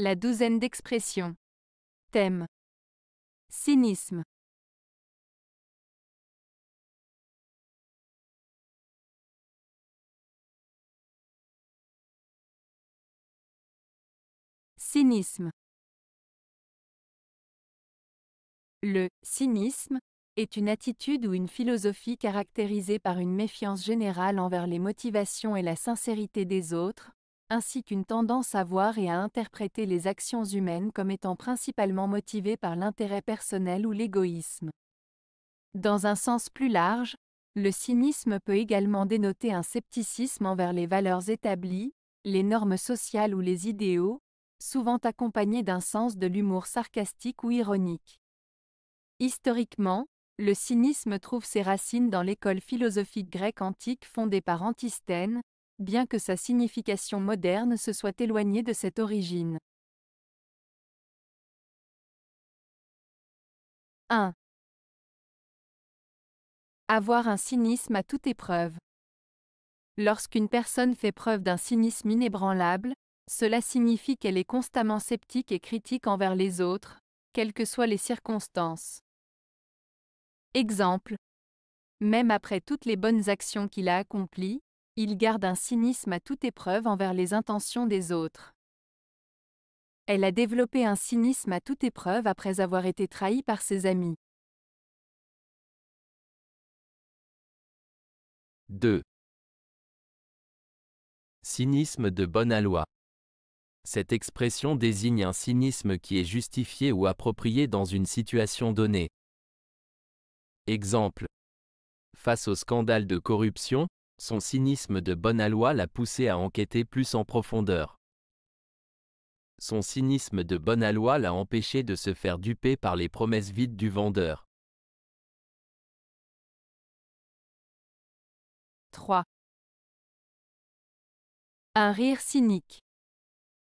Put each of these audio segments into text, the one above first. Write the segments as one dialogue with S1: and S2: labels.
S1: La douzaine d'expressions. Thème. Cynisme. Cynisme.
S2: Le cynisme est une attitude ou une philosophie caractérisée par une méfiance générale envers les motivations et la sincérité des autres, ainsi qu'une tendance à voir et à interpréter les actions humaines comme étant principalement motivées par l'intérêt personnel ou l'égoïsme. Dans un sens plus large, le cynisme peut également dénoter un scepticisme envers les valeurs établies, les normes sociales ou les idéaux, souvent accompagné d'un sens de l'humour sarcastique ou ironique. Historiquement, le cynisme trouve ses racines dans l'école philosophique grecque antique fondée par Antisthène, bien que sa signification moderne se soit éloignée de cette origine. 1. Avoir un cynisme à toute épreuve. Lorsqu'une personne fait preuve d'un cynisme inébranlable, cela signifie qu'elle est constamment sceptique et critique envers les autres, quelles que soient les circonstances. Exemple. Même après toutes les bonnes actions qu'il a accomplies, il garde un cynisme à toute épreuve envers les intentions des autres. Elle a développé un cynisme à toute épreuve après avoir été trahie par ses amis.
S3: 2. Cynisme de bonne loi. Cette expression désigne un cynisme qui est justifié ou approprié dans une situation donnée. Exemple. Face au scandale de corruption, son cynisme de aloi l'a poussé à enquêter plus en profondeur. Son cynisme de aloi l'a empêché de se faire duper par les promesses vides du vendeur.
S2: 3. Un rire cynique.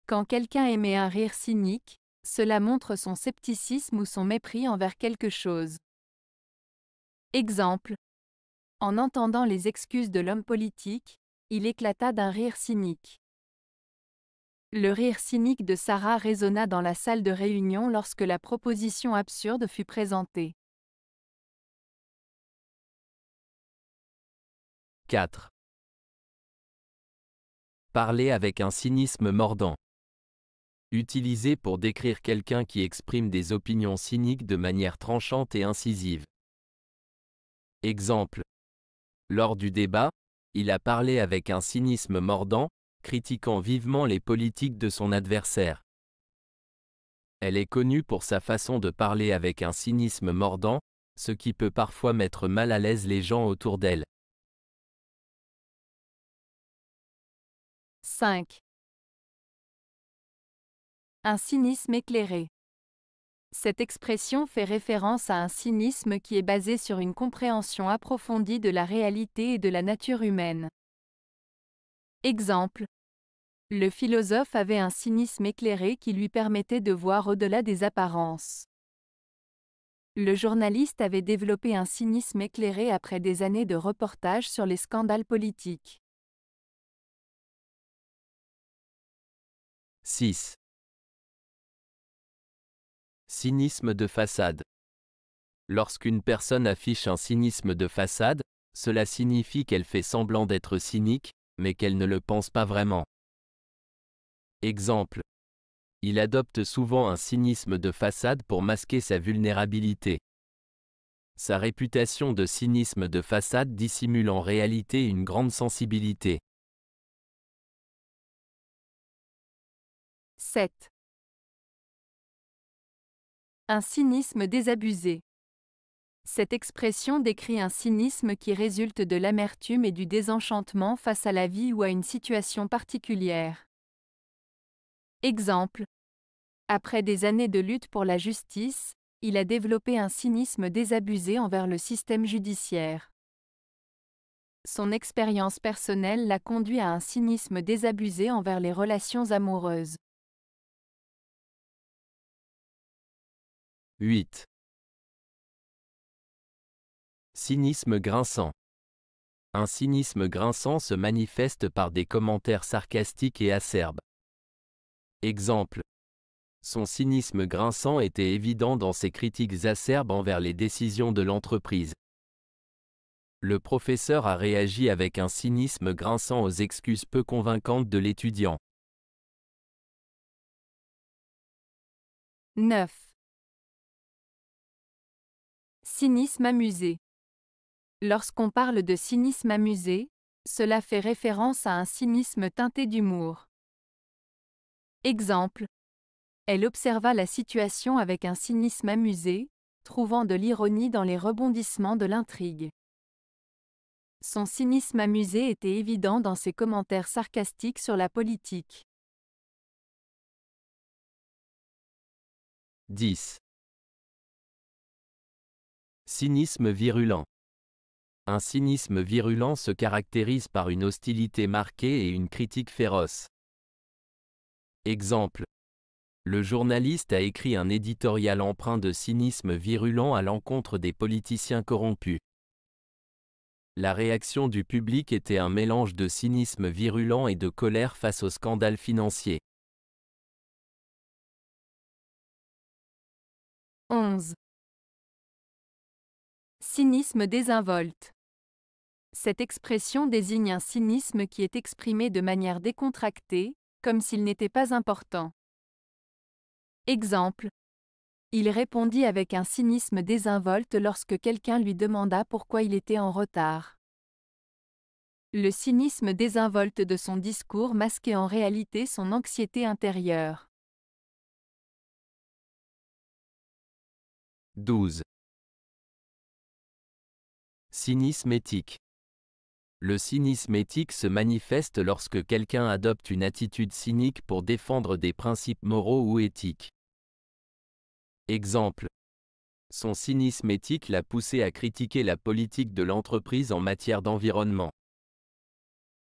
S2: Quand quelqu'un émet un rire cynique, cela montre son scepticisme ou son mépris envers quelque chose. Exemple, en entendant les excuses de l'homme politique, il éclata d'un rire cynique. Le rire cynique de Sarah résonna dans la salle de réunion lorsque la proposition absurde fut présentée.
S3: 4. Parler avec un cynisme mordant. Utiliser pour décrire quelqu'un qui exprime des opinions cyniques de manière tranchante et incisive. Exemple. Lors du débat, il a parlé avec un cynisme mordant, critiquant vivement les politiques de son adversaire. Elle est connue pour sa façon de parler avec un cynisme mordant, ce qui peut parfois mettre mal à l'aise les gens autour d'elle.
S1: 5.
S2: Un cynisme éclairé. Cette expression fait référence à un cynisme qui est basé sur une compréhension approfondie de la réalité et de la nature humaine. Exemple. Le philosophe avait un cynisme éclairé qui lui permettait de voir au-delà des apparences. Le journaliste avait développé un cynisme éclairé après des années de reportages sur les scandales politiques.
S3: 6. Cynisme de façade. Lorsqu'une personne affiche un cynisme de façade, cela signifie qu'elle fait semblant d'être cynique, mais qu'elle ne le pense pas vraiment. Exemple. Il adopte souvent un cynisme de façade pour masquer sa vulnérabilité. Sa réputation de cynisme de façade dissimule en réalité une grande sensibilité.
S2: 7. Un cynisme désabusé. Cette expression décrit un cynisme qui résulte de l'amertume et du désenchantement face à la vie ou à une situation particulière. Exemple. Après des années de lutte pour la justice, il a développé un cynisme désabusé envers le système judiciaire. Son expérience personnelle l'a conduit à un cynisme désabusé envers les relations amoureuses.
S3: 8. Cynisme grinçant. Un cynisme grinçant se manifeste par des commentaires sarcastiques et acerbes. Exemple. Son cynisme grinçant était évident dans ses critiques acerbes envers les décisions de l'entreprise. Le professeur a réagi avec un cynisme grinçant aux excuses peu convaincantes de l'étudiant.
S1: 9.
S2: Cynisme amusé. Lorsqu'on parle de cynisme amusé, cela fait référence à un cynisme teinté d'humour. Exemple. Elle observa la situation avec un cynisme amusé, trouvant de l'ironie dans les rebondissements de l'intrigue. Son cynisme amusé était évident dans ses commentaires sarcastiques sur la politique.
S1: 10.
S3: Cynisme virulent. Un cynisme virulent se caractérise par une hostilité marquée et une critique féroce. Exemple. Le journaliste a écrit un éditorial empreint de cynisme virulent à l'encontre des politiciens corrompus. La réaction du public était un mélange de cynisme virulent et de colère face au scandale financier.
S1: 11.
S2: Cynisme désinvolte. Cette expression désigne un cynisme qui est exprimé de manière décontractée, comme s'il n'était pas important. Exemple. Il répondit avec un cynisme désinvolte lorsque quelqu'un lui demanda pourquoi il était en retard. Le cynisme désinvolte de son discours masquait en réalité son anxiété intérieure.
S3: 12. Cynisme éthique. Le cynisme éthique se manifeste lorsque quelqu'un adopte une attitude cynique pour défendre des principes moraux ou éthiques. Exemple. Son cynisme éthique l'a poussé à critiquer la politique de l'entreprise en matière d'environnement.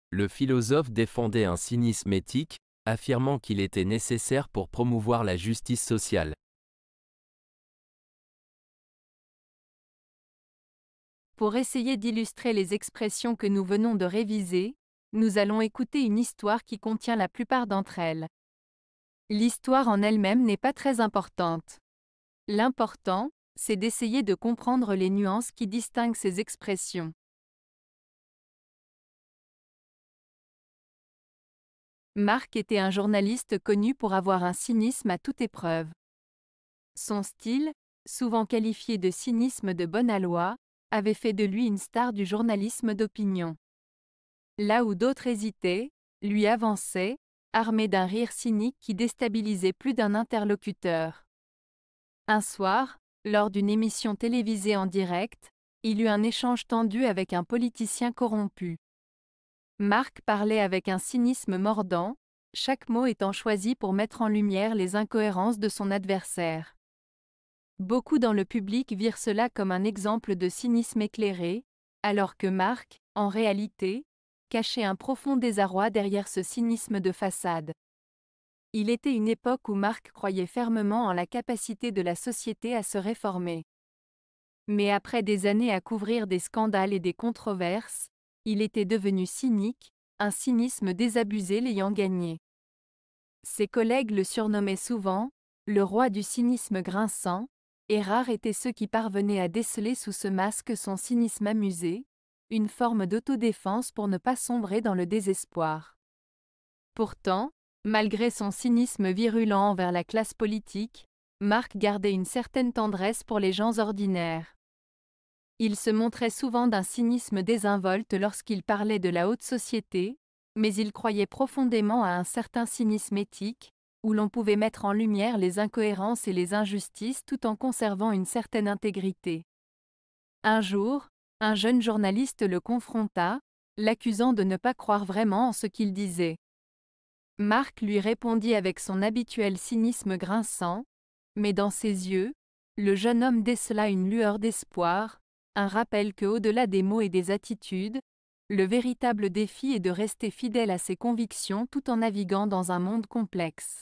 S3: Le philosophe défendait un cynisme éthique, affirmant qu'il était nécessaire pour promouvoir la justice sociale.
S2: Pour essayer d'illustrer les expressions que nous venons de réviser, nous allons écouter une histoire qui contient la plupart d'entre elles. L'histoire en elle-même n'est pas très importante. L'important, c'est d'essayer de comprendre les nuances qui distinguent ces expressions. Marc était un journaliste connu pour avoir un cynisme à toute épreuve. Son style, souvent qualifié de cynisme de bonne aloi, avait fait de lui une star du journalisme d'opinion. Là où d'autres hésitaient, lui avançait, armé d'un rire cynique qui déstabilisait plus d'un interlocuteur. Un soir, lors d'une émission télévisée en direct, il eut un échange tendu avec un politicien corrompu. Marc parlait avec un cynisme mordant, chaque mot étant choisi pour mettre en lumière les incohérences de son adversaire. Beaucoup dans le public virent cela comme un exemple de cynisme éclairé, alors que Marc, en réalité, cachait un profond désarroi derrière ce cynisme de façade. Il était une époque où Marc croyait fermement en la capacité de la société à se réformer. Mais après des années à couvrir des scandales et des controverses, il était devenu cynique, un cynisme désabusé l'ayant gagné. Ses collègues le surnommaient souvent le roi du cynisme grinçant, et rares étaient ceux qui parvenaient à déceler sous ce masque son cynisme amusé, une forme d'autodéfense pour ne pas sombrer dans le désespoir. Pourtant, malgré son cynisme virulent envers la classe politique, Marc gardait une certaine tendresse pour les gens ordinaires. Il se montrait souvent d'un cynisme désinvolte lorsqu'il parlait de la haute société, mais il croyait profondément à un certain cynisme éthique, où l'on pouvait mettre en lumière les incohérences et les injustices tout en conservant une certaine intégrité. Un jour, un jeune journaliste le confronta, l'accusant de ne pas croire vraiment en ce qu'il disait. Marc lui répondit avec son habituel cynisme grinçant, mais dans ses yeux, le jeune homme décela une lueur d'espoir, un rappel que au-delà des mots et des attitudes, le véritable défi est de rester fidèle à ses convictions tout en naviguant dans un monde complexe.